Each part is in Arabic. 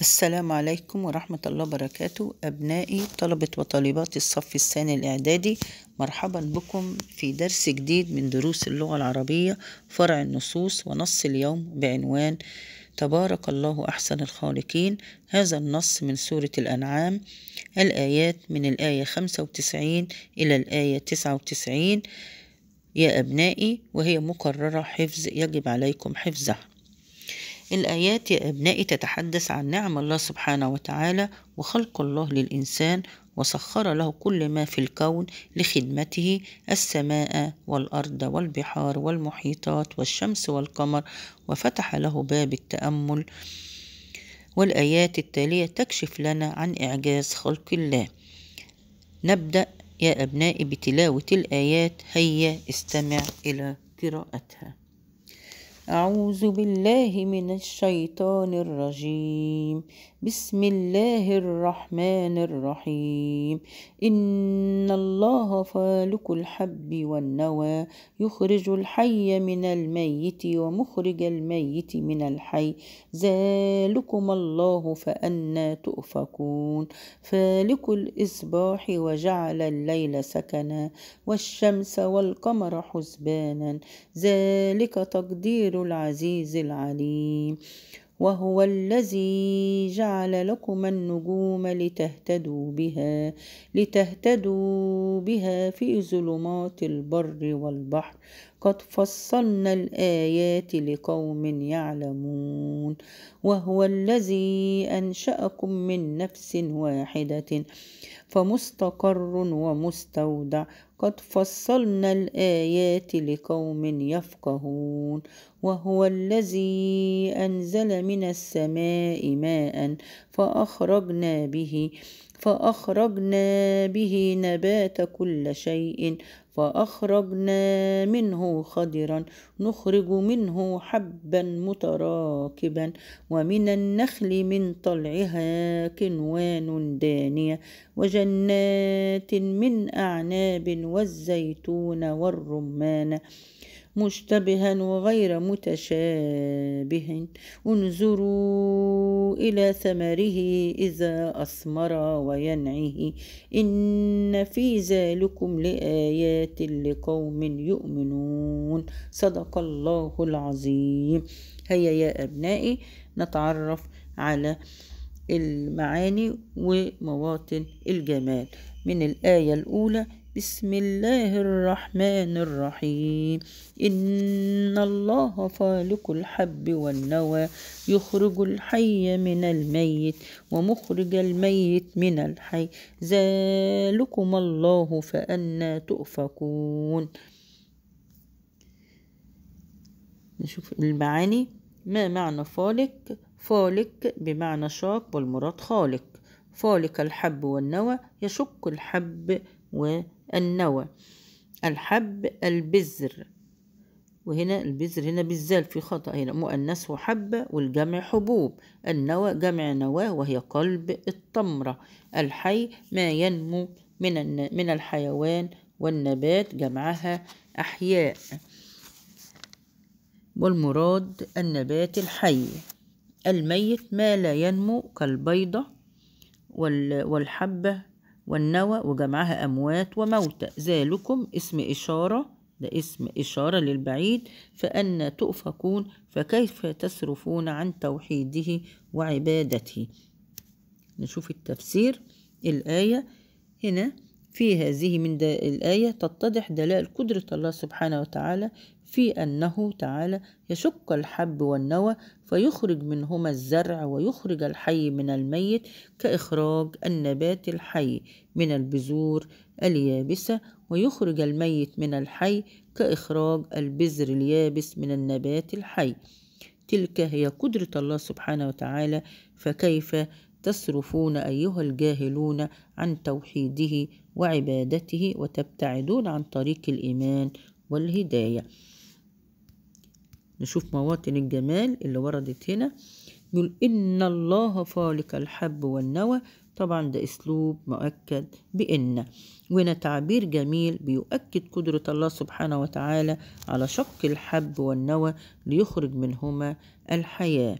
السلام عليكم ورحمة الله وبركاته أبنائي طلبة وطالبات الصف الثاني الإعدادي مرحبا بكم في درس جديد من دروس اللغة العربية فرع النصوص ونص اليوم بعنوان تبارك الله أحسن الخالقين هذا النص من سورة الأنعام الآيات من الآية 95 إلى الآية 99 يا أبنائي وهي مكررة حفظ يجب عليكم حفظها الآيات يا أبنائي تتحدث عن نعم الله سبحانه وتعالى وخلق الله للإنسان وسخر له كل ما في الكون لخدمته السماء والأرض والبحار والمحيطات والشمس والقمر وفتح له باب التأمل والآيات التالية تكشف لنا عن إعجاز خلق الله نبدأ يا أبنائي بتلاوة الآيات هيا استمع إلى قراءتها أعوذ بالله من الشيطان الرجيم بسم الله الرحمن الرحيم إن الله فالك الحب والنوى يخرج الحي من الميت ومخرج الميت من الحي ذلكم الله فأنا تؤفكون فالق الإصباح وجعل الليل سكنا والشمس والقمر حسبانا ذلك تقدير العزيز العليم وهو الذي جعل لكم النجوم لتهتدوا بها لتهتدوا بها في ظلمات البر والبحر قد فصلنا الآيات لقوم يعلمون وهو الذي أنشأكم من نفس واحدة فمستقر ومستودع قد فصلنا الآيات لقوم يفقهون وهو الذي أنزل من السماء ماء فأخرجنا به فأخرجنا به نبات كل شيء فأخرجنا منه خضرا نخرج منه حبا متراكبا ومن النخل من طلعها كنوان دانية وجنات من أعناب والزيتون والرمان مشتبها وغير متشابه انظروا إلى ثمره إذا أثمر وينعه إن في ذلكم لآيات لقوم يؤمنون صدق الله العظيم هيا يا أبنائي نتعرف على المعاني ومواطن الجمال من الآية الأولى بسم الله الرحمن الرحيم إن الله خالق الحب والنوى يخرج الحي من الميت ومخرج الميت من الحي ذلكم الله فأنا تؤفكون نشوف المعاني ما معنى فالك فالك بمعنى شاق والمراد خالق فالك الحب والنوى يشق الحب والنوى الحب البذر وهنا البذر هنا بالزال في خطأ هنا مؤنس حبة والجمع حبوب النوى جمع نواة وهي قلب التمرة الحي ما ينمو من من الحيوان والنبات جمعها أحياء والمراد النبات الحي الميت ما لا ينمو كالبيضة والحبة والنوى وجمعها أموات وموتى ذلكم اسم إشارة ده اسم إشارة للبعيد فأن تؤفكون فكيف تصرفون عن توحيده وعبادته نشوف التفسير الآية هنا في هذه من الآية تتضح دلائل قدرة الله سبحانه وتعالى في أنه تعالى يشق الحب والنوى فيخرج منهما الزرع ويخرج الحي من الميت كإخراج النبات الحي من البذور اليابسة ويخرج الميت من الحي كإخراج البذر اليابس من النبات الحي تلك هي قدرة الله سبحانه وتعالى فكيف تصرفون أيها الجاهلون عن توحيده وعبادته وتبتعدون عن طريق الإيمان والهداية نشوف مواطن الجمال اللي وردت هنا يقول إن الله فالك الحب والنوى طبعا ده أسلوب مؤكد بإن وهنا تعبير جميل بيؤكد قدرة الله سبحانه وتعالى على شق الحب والنوى ليخرج منهما الحياة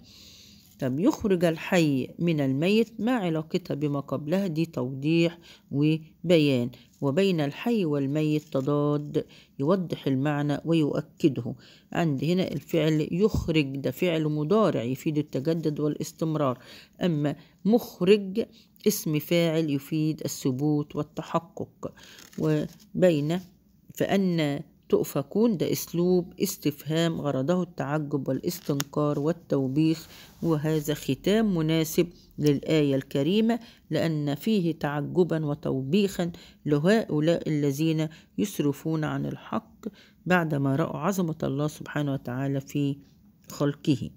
طب يخرج الحي من الميت ما علاقتها بما قبلها دي توضيح وبيان وبين الحي والميت تضاد يوضح المعنى ويؤكده عند هنا الفعل يخرج ده فعل مضارع يفيد التجدد والاستمرار أما مخرج اسم فاعل يفيد الثبوت والتحقق وبين فأن تؤفكون ده أسلوب استفهام غرضه التعجب والاستنكار والتوبيخ وهذا ختام مناسب للآية الكريمة لأن فيه تعجبا وتوبيخا لهؤلاء الذين يسرفون عن الحق بعدما رأوا عظمة الله سبحانه وتعالى في خلقه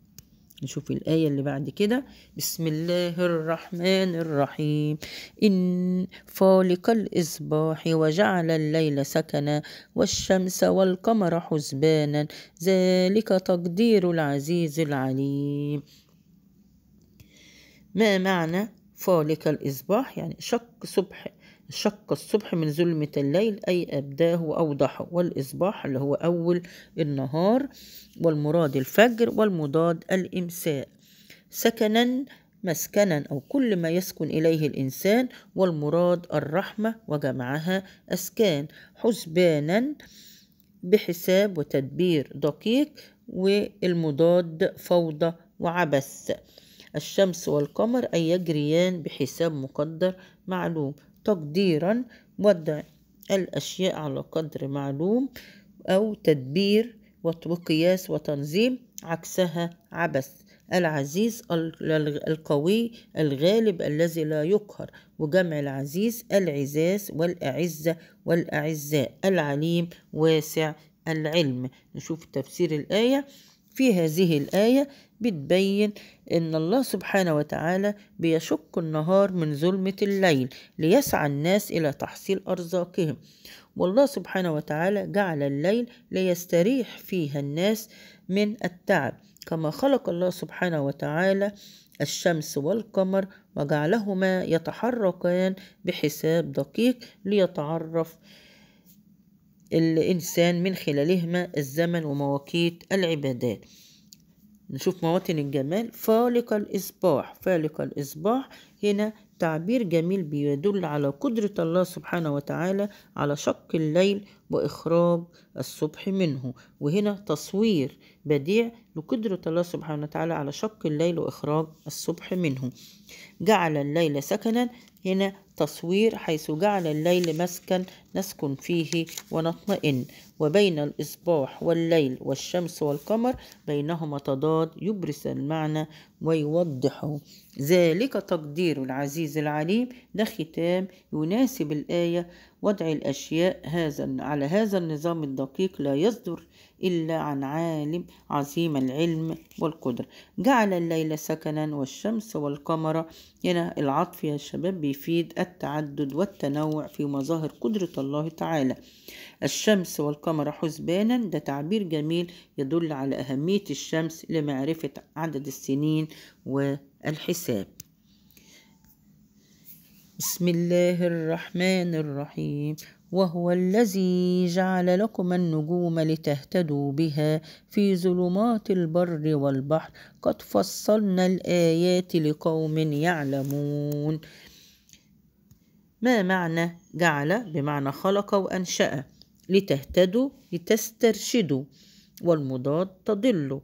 نشوف الآية اللي بعد كده بسم الله الرحمن الرحيم إن فالق الإصباح وجعل الليل سكنا والشمس والقمر حسبانا ذلك تقدير العزيز العليم ما معنى فالق الإصباح يعني شق صبح شق الصبح من ظلمة الليل أي أبداه وأوضحه والإصباح اللي هو أول النهار والمراد الفجر والمضاد الإمساء سكنا مسكنا أو كل ما يسكن إليه الإنسان والمراد الرحمة وجمعها أسكان حسبانا بحساب وتدبير دقيق والمضاد فوضى وعبث الشمس والقمر أي يجريان بحساب مقدر معلوم تقديرا وضع الأشياء على قدر معلوم أو تدبير وقياس وتنظيم عكسها عبث العزيز القوي الغالب الذي لا يقهر وجمع العزيز العزاز والأعزة والأعزاء العليم واسع العلم نشوف تفسير الآية في هذه الآية بتبين إن الله سبحانه وتعالى بيشق النهار من ظلمة الليل ليسعى الناس إلى تحصيل أرزاقهم والله سبحانه وتعالى جعل الليل ليستريح فيها الناس من التعب كما خلق الله سبحانه وتعالى الشمس والقمر وجعلهما يتحركان بحساب دقيق ليتعرف الإنسان من خلالهما الزمن ومواقيت العبادات نشوف مواطن الجمال فالق الإصباح فالق الإصباح هنا تعبير جميل بيدل على قدرة الله سبحانه وتعالى على شق الليل وإخراج الصبح منه وهنا تصوير بديع لقدرة الله سبحانه وتعالى على شق الليل وإخراج الصبح منه جعل الليل سكنا هنا تصوير حيث جعل الليل مسكن نسكن فيه ونطمئن وبين الإصباح والليل والشمس والقمر بينهما تضاد يبرز المعنى ويوضحه ذلك تقدير العزيز العليم ده ختام يناسب الآية وضع الأشياء هذا على هذا النظام الدقيق لا يصدر إلا عن عالم عظيم العلم والقدرة جعل الليل سكنا والشمس والقمر هنا العطف يا شباب بيفيد التعدد والتنوع في مظاهر قدرة الله تعالى الشمس والقمر حسبانا ده تعبير جميل يدل على أهمية الشمس لمعرفة عدد السنين والحساب بسم الله الرحمن الرحيم وهو الذي جعل لكم النجوم لتهتدوا بها في ظلمات البر والبحر قد فصلنا الآيات لقوم يعلمون ما معنى جعل بمعنى خلق وأنشأ لتهتدوا لتسترشدوا والمضاد تضل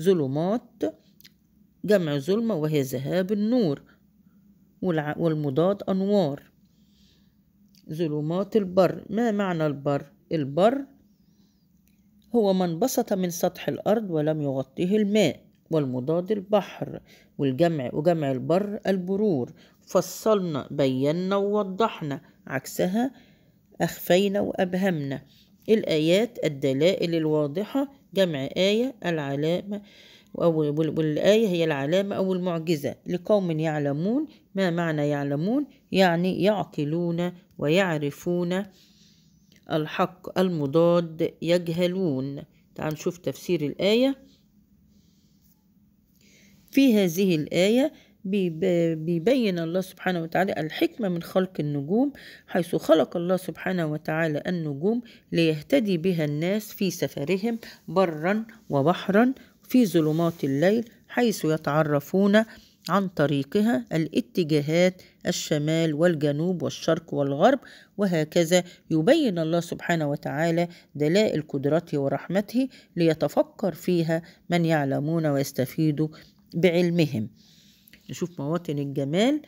ظلمات جمع ظلمة وهي ذهاب النور والمضاد أنوار ظلمات البر ما معنى البر البر هو ما انبسط من سطح الأرض ولم يغطيه الماء والمضاد البحر والجمع وجمع البر البرور فصلنا بينا ووضحنا عكسها أخفينا وأبهمنا الآيات الدلائل الواضحة جمع آية العلامة والآية هي العلامة أو المعجزة لقوم يعلمون ما معنى يعلمون يعني يعقلون ويعرفون الحق المضاد يجهلون تعال نشوف تفسير الآية في هذه الآية بيبين الله سبحانه وتعالى الحكمة من خلق النجوم حيث خلق الله سبحانه وتعالى النجوم ليهتدي بها الناس في سفرهم برا وبحرا في ظلمات الليل حيث يتعرفون عن طريقها الاتجاهات الشمال والجنوب والشرق والغرب وهكذا يبين الله سبحانه وتعالى دلائل قدرته ورحمته ليتفكر فيها من يعلمون ويستفيدوا بعلمهم نشوف مواطن الجمال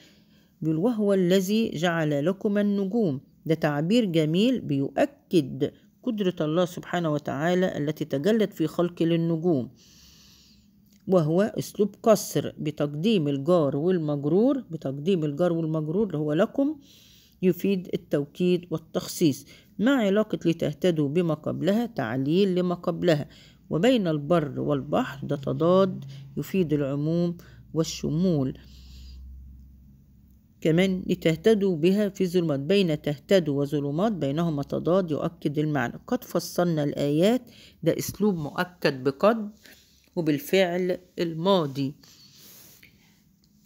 بيقول وهو الذي جعل لكم النجوم ده تعبير جميل بيؤكد قدرة الله سبحانه وتعالى التي تجلت في خلق للنجوم وهو أسلوب قصر بتقديم الجار والمجرور بتقديم الجار والمجرور هو لكم يفيد التوكيد والتخصيص مع علاقة لتهتدوا بما قبلها تعليل لما قبلها وبين البر والبحر ده تضاد يفيد العموم والشمول كمان لتهتدوا بها في ظلمات بين تهتدوا وظلمات بينهما تضاد يؤكد المعنى قد فصلنا الآيات ده أسلوب مؤكد بقد وبالفعل الماضي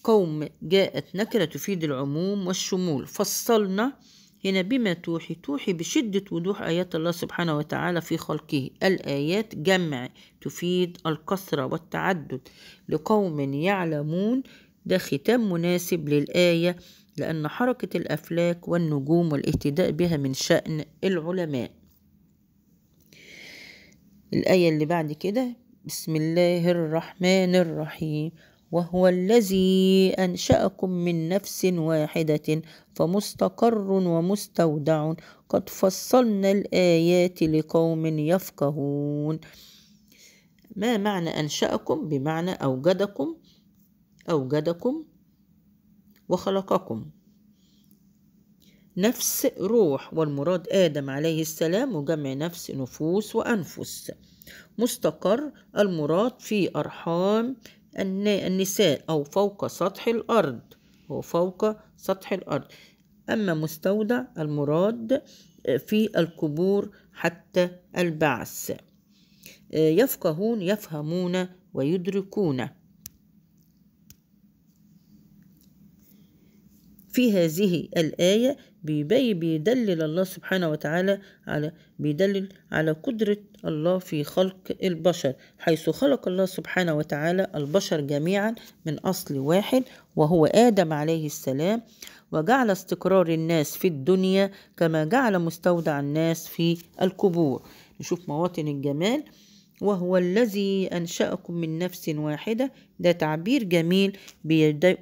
قوم جاءت نكرة تفيد العموم والشمول فصلنا هنا بما توحي توحي بشدة وضوح آيات الله سبحانه وتعالى في خلقه الآيات جمع تفيد الكثرة والتعدد لقوم يعلمون ده ختام مناسب للآية لأن حركة الأفلاك والنجوم والاهتداء بها من شأن العلماء الآية اللي بعد كده بسم الله الرحمن الرحيم وهو الذي أنشأكم من نفس واحدة فمستقر ومستودع قد فصلنا الآيات لقوم يفقهون ما معنى أنشأكم بمعنى أوجدكم أوجدكم وخلقكم نفس روح والمراد آدم عليه السلام وجمع نفس نفوس وأنفس مستقر المراد في أرحام النساء أو فوق سطح الأرض هو فوق سطح الأرض أما مستودع المراد آه، في القبور حتى البعث آه، يفقهون يفهمون ويدركون في هذه الآية بيدلل الله سبحانه وتعالى على بيدلل على قدرة الله في خلق البشر حيث خلق الله سبحانه وتعالى البشر جميعا من أصل واحد وهو آدم عليه السلام وجعل استقرار الناس في الدنيا كما جعل مستودع الناس في القبور نشوف مواطن الجمال وهو الذي أنشأكم من نفس واحدة ده تعبير جميل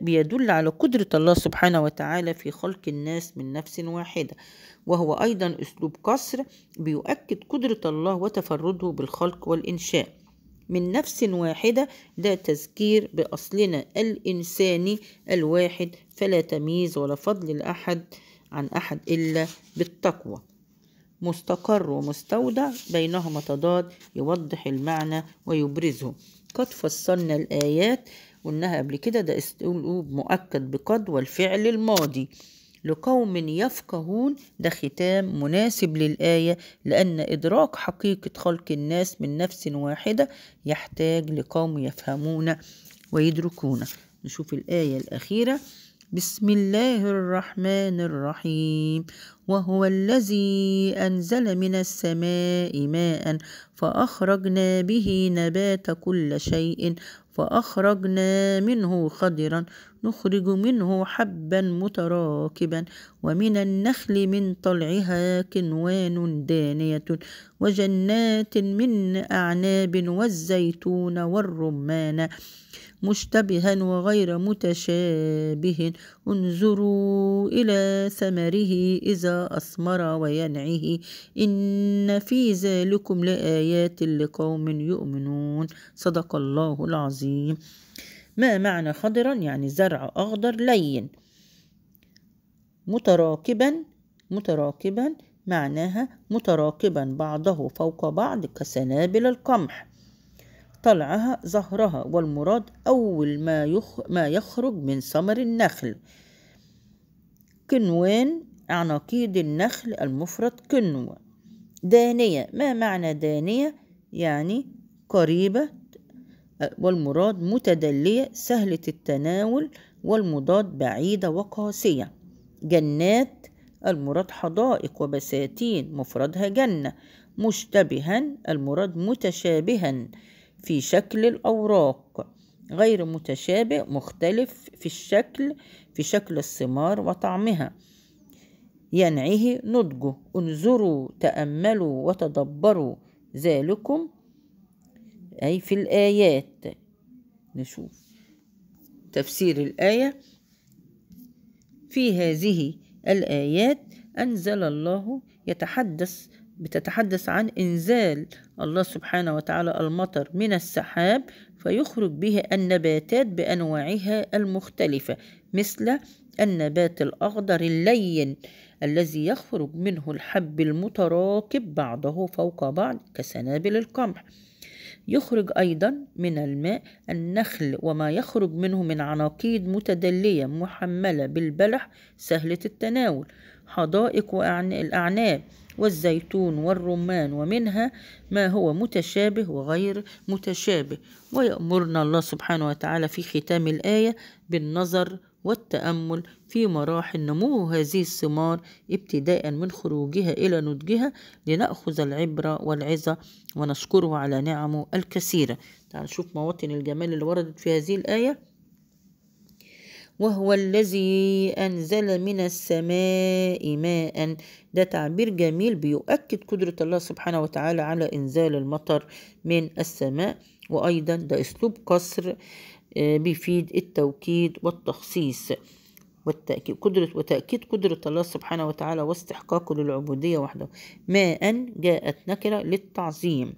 بيدل على قدرة الله سبحانه وتعالى في خلق الناس من نفس واحدة وهو أيضا أسلوب قصر بيؤكد قدرة الله وتفرده بالخلق والإنشاء من نفس واحدة ده تذكير بأصلنا الإنساني الواحد فلا تمييز ولا فضل لأحد عن أحد إلا بالتقوى مستقر ومستودع بينهما تضاد يوضح المعنى ويبرزه قد فصلنا الآيات قلناها قبل كده ده اسلوب مؤكد بقد والفعل الماضي لقوم يفقهون ده ختام مناسب للآية لأن إدراك حقيقة خلق الناس من نفس واحدة يحتاج لقوم يفهمون ويدركون نشوف الآية الأخيرة بسم الله الرحمن الرحيم وهو الذي أنزل من السماء ماء فأخرجنا به نبات كل شيء فأخرجنا منه خضرا نخرج منه حبا متراكبا ومن النخل من طلعها كنوان دانية وجنات من أعناب والزيتون والرمان مشتبها وغير متشابه انظروا إلى ثمره إذا أثمر وينعه إن في ذلكم لآيات لقوم يؤمنون صدق الله العظيم ما معنى خضرا يعني زرع أخضر لين متراكبا متراكبا معناها متراكبا بعضه فوق بعض كسنابل القمح طلعها زهرها والمراد أول ما, يخ ما يخرج من ثمر النخل كنوان عناقيد النخل المفرد كنوة دانية ما معنى دانية يعني قريبة والمراد متدلية سهلة التناول والمضاد بعيدة وقاسية جنات المراد حدائق وبساتين مفردها جنة مشتبها المراد متشابها في شكل الأوراق غير متشابه مختلف في الشكل في شكل الثمار وطعمها ينعه نضجه انظروا تأملوا وتدبروا ذلكم أي في الآيات نشوف تفسير الآية في هذه الآيات أنزل الله يتحدث بتتحدث عن إنزال الله سبحانه وتعالى المطر من السحاب فيخرج به النباتات بأنواعها المختلفة مثل النبات الأخضر اللين الذي يخرج منه الحب المتراكب بعضه فوق بعض كسنابل القمح يخرج أيضا من الماء النخل وما يخرج منه من عناقيد متدلية محملة بالبلح سهلة التناول حدائق الأعناب والزيتون والرمان ومنها ما هو متشابه وغير متشابه ويأمرنا الله سبحانه وتعالى في ختام الآية بالنظر والتأمل في مراحل نمو هذه الثمار ابتداء من خروجها إلى نضجها لنأخذ العبرة والعظة ونشكره على نعمه الكثيرة تعال نشوف مواطن الجمال اللي وردت في هذه الآية وهو الذي أنزل من السماء ماء ده تعبير جميل بيؤكد قدرة الله سبحانه وتعالى على إنزال المطر من السماء وأيضا ده أسلوب قصر آه، بيفيد التوكيد والتخصيص والتأكيد قدرة وتأكيد قدرة الله سبحانه وتعالى واستحقاقه للعبودية وحده ما أن جاءت نكرة للتعظيم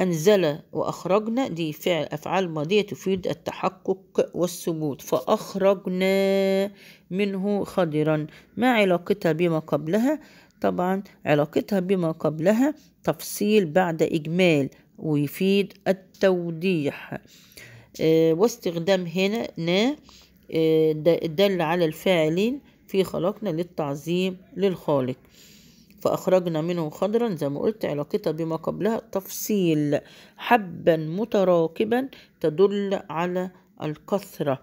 أنزل وأخرجنا دي فعل أفعال ماضية تفيد التحقق والثبوت فأخرجنا منه خضرا ما علاقتها بما قبلها طبعا علاقتها بما قبلها تفصيل بعد إجمال ويفيد التوضيح آه، واستخدام هنا نا آه، دل على الفاعلين في خلقنا للتعظيم للخالق فأخرجنا منه خضرا زي ما قلت علاقتها بما قبلها تفصيل حبا متراكبا تدل على الكثرة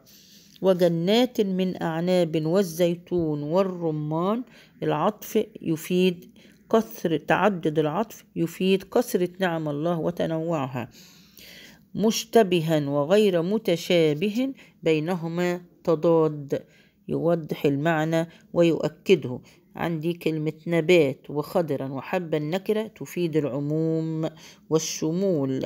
وجنات من أعناب والزيتون والرمان العطف يفيد كثر تعدد العطف يفيد كثرة نعم الله وتنوعها مشتبها وغير متشابه بينهما التضاد يوضح المعنى ويؤكده عندي كلمة نبات وخضرا وحبا نكرة تفيد العموم والشمول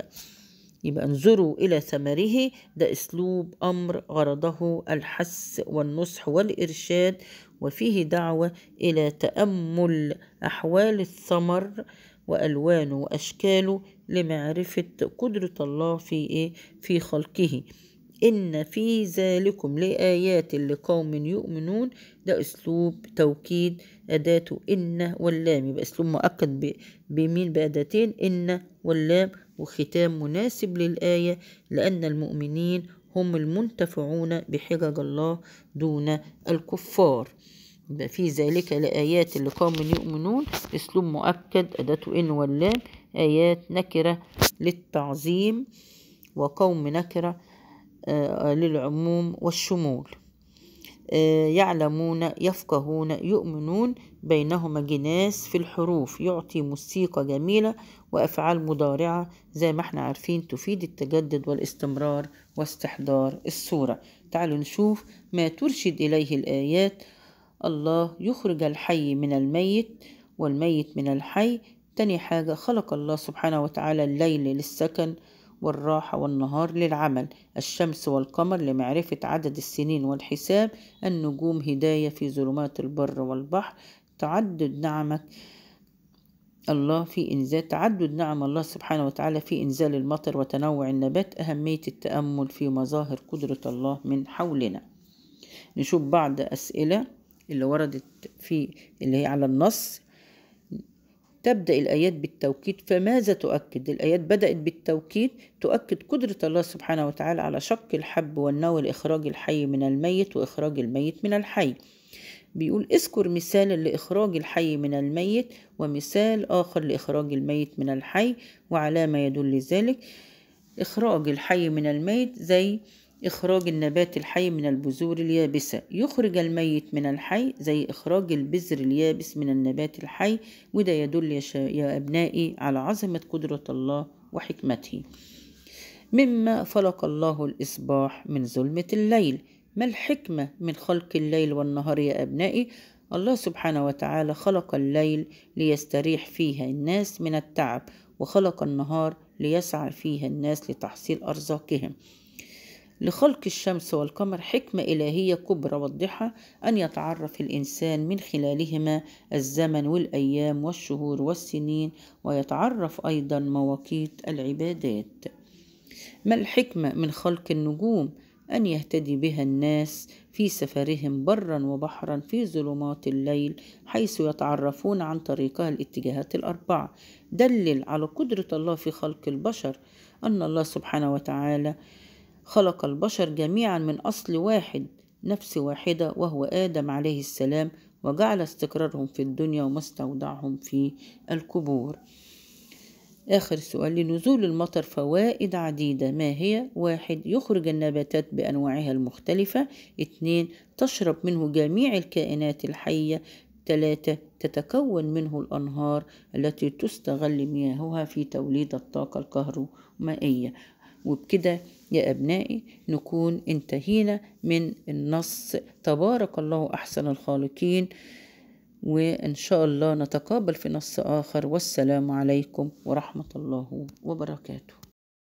يبقى انظروا إلى ثمره ده أسلوب أمر غرضه الحس والنصح والإرشاد وفيه دعوة إلى تأمل أحوال الثمر وألوانه وأشكاله لمعرفة قدرة الله في إيه في خلقه إن في ذلكم لآيات لقوم يؤمنون ده أسلوب توكيد أداته إن واللام يبقى أسلوب مؤكد بمين بأداتين إن واللام وختام مناسب للآية لأن المؤمنين هم المنتفعون بحجج الله دون الكفار يبقى في ذلك لآيات لقوم يؤمنون أسلوب مؤكد أداته إن واللام آيات نكرة للتعظيم وقوم نكرة آه، للعموم والشمول آه، يعلمون يفقهون يؤمنون بينهما جناس في الحروف يعطي موسيقى جميلة وأفعال مضارعة زي ما احنا عارفين تفيد التجدد والاستمرار واستحضار الصورة تعالوا نشوف ما ترشد إليه الآيات الله يخرج الحي من الميت والميت من الحي تاني حاجة خلق الله سبحانه وتعالى الليل للسكن والراحة والنهار للعمل الشمس والقمر لمعرفة عدد السنين والحساب النجوم هداية في ظلمات البر والبحر تعدد نعمك الله في إنزال تعدد نعم الله سبحانه وتعالى في إنزال المطر وتنوع النبات أهمية التأمل في مظاهر قدرة الله من حولنا نشوف بعض أسئلة اللي وردت في اللي هي على النص تبدأ الآيات بالتوكيد فماذا تؤكد؟ الآيات بدأت بالتوكيد تؤكد قدرة الله سبحانه وتعالى على شق الحب والنوى لإخراج الحي من الميت وإخراج الميت من الحي بيقول اذكر مثالا لإخراج الحي من الميت ومثال آخر لإخراج الميت من الحي وعلى ما يدل ذلك إخراج الحي من الميت زي إخراج النبات الحي من البذور اليابسة يخرج الميت من الحي زي إخراج البذر اليابس من النبات الحي وده يدل يا, شا... يا أبنائي على عظمة قدرة الله وحكمته مما فلق الله الإصباح من ظلمة الليل ما الحكمة من خلق الليل والنهار يا أبنائي الله سبحانه وتعالى خلق الليل ليستريح فيها الناس من التعب وخلق النهار ليسعى فيها الناس لتحصيل أرزاقهم لخلق الشمس والقمر حكمة إلهية كبرى واضحة أن يتعرف الإنسان من خلالهما الزمن والأيام والشهور والسنين ويتعرف أيضا مواقيت العبادات ما الحكمة من خلق النجوم؟ أن يهتدي بها الناس في سفرهم برا وبحرا في ظلمات الليل حيث يتعرفون عن طريقها الاتجاهات الأربعة دلل على قدرة الله في خلق البشر أن الله سبحانه وتعالى خلق البشر جميعا من أصل واحد نفس واحدة وهو آدم عليه السلام وجعل استقرارهم في الدنيا ومستودعهم في القبور آخر سؤال لنزول المطر فوائد عديدة ما هي؟ واحد يخرج النباتات بأنواعها المختلفة اتنين تشرب منه جميع الكائنات الحية ثلاثة تتكون منه الأنهار التي تستغل مياهها في توليد الطاقة الكهرومائية وبكده يا أبنائي نكون انتهينا من النص تبارك الله أحسن الخالقين وإن شاء الله نتقابل في نص آخر والسلام عليكم ورحمة الله وبركاته